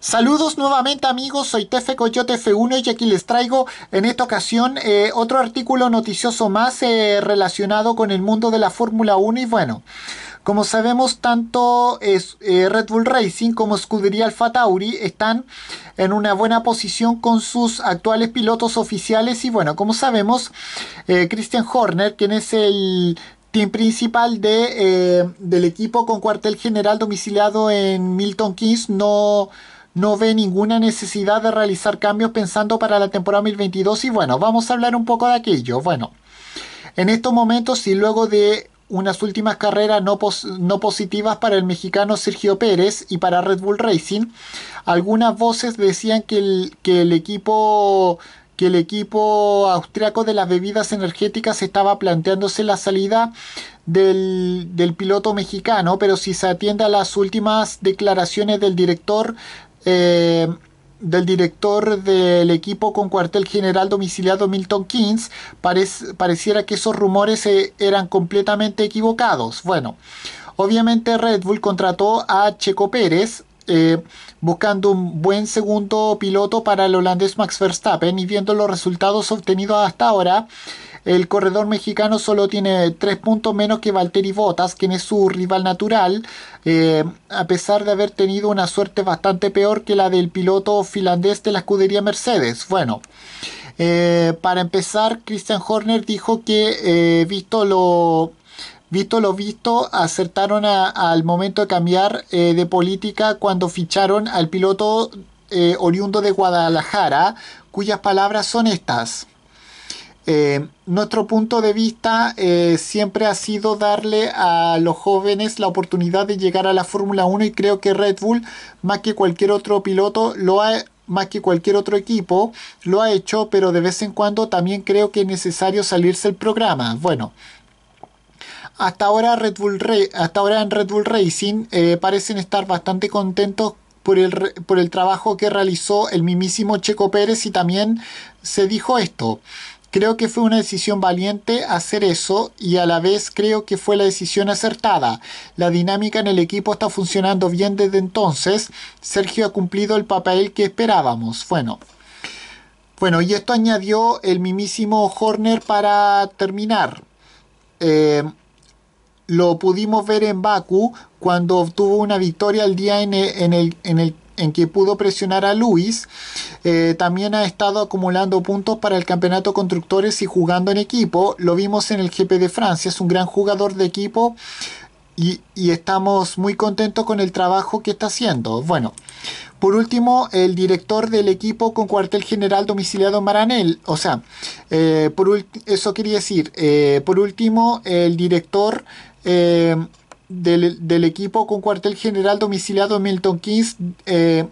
Saludos nuevamente amigos, soy Tefe Coyote F1 y aquí les traigo en esta ocasión eh, otro artículo noticioso más eh, relacionado con el mundo de la Fórmula 1 y bueno, como sabemos tanto eh, Red Bull Racing como Scuderia Alfa Tauri están en una buena posición con sus actuales pilotos oficiales y bueno, como sabemos Christian Horner, quien es el team principal de, del equipo con cuartel general domiciliado en Milton Keynes, no no ve ninguna necesidad de realizar cambios pensando para la temporada 2022 y bueno, vamos a hablar un poco de aquello. Bueno, en estos momentos y luego de unas últimas carreras no, no, positivas para el mexicano Sergio Pérez y para Red Bull Racing. Algunas voces decían que el, que el equipo que el equipo austriaco de las bebidas energéticas estaba planteándose la salida del, del piloto mexicano, pero si se atiende a las últimas declaraciones del director eh, del director del equipo con cuartel general domiciliado Milton Keynes, pareciera que esos rumores eh, eran completamente equivocados. Bueno, obviamente Red Bull contrató a Checo Pérez, eh, buscando un buen segundo piloto para el holandés Max Verstappen y viendo los resultados obtenidos hasta ahora, el corredor mexicano solo tiene tres puntos menos que Valtteri Bottas, quien es su rival natural, eh, a pesar de haber tenido una suerte bastante peor que la del piloto finlandés de la escudería Mercedes. Bueno. Eh, para empezar, Christian Horner dijo que eh, visto lo visto lo visto, acertaron al momento de cambiar de política cuando ficharon al piloto oriundo de Guadalajara, cuyas palabras son estas. Eh, nuestro punto de vista eh, siempre ha sido darle a los jóvenes la oportunidad de llegar a la Fórmula 1 y creo que Red Bull, más que cualquier otro piloto, lo ha más que cualquier otro equipo, lo ha hecho, pero de vez en cuando también creo que es necesario salirse el programa. Bueno, hasta ahora, Red Bull hasta ahora en Red Bull Racing eh, parecen estar bastante contentos por el, por el trabajo que realizó el mismísimo Checo Pérez y también se dijo esto. Creo que fue una decisión valiente hacer eso y a la vez creo que fue la decisión acertada. La dinámica en el equipo está funcionando bien desde entonces. Sergio ha cumplido el papel que esperábamos. Bueno. Bueno, y esto añadió el mismísimo Horner para terminar. Eh, lo pudimos ver en Baku cuando obtuvo una victoria el día en el en que pudo presionar a Luis, eh, también ha estado acumulando puntos para el campeonato constructores y jugando en equipo. Lo vimos en el GP de Francia, es un gran jugador de equipo y, estamos muy contentos con el trabajo que está haciendo. Bueno, por último, el director del equipo con cuartel general domiciliado en Maranel. O sea, eh, por eso quería decir, eh, por último, el director del, equipo con cuartel general domiciliado Milton Keynes eh,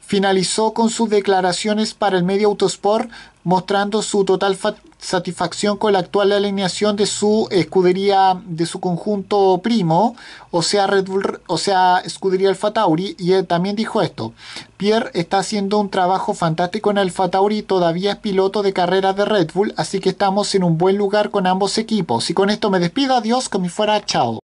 finalizó con sus declaraciones para el medio Autosport mostrando su total satisfacción con la actual alineación de su escudería de su conjunto primo, o sea Red Bull, o sea escudería Alfa Tauri y él también dijo esto. Pierre está haciendo un trabajo fantástico en Alfa Tauri todavía es piloto de carrera de Red Bull, así que estamos en un buen lugar con ambos equipos. Y con esto me despido, adiós, que me fuera, chao.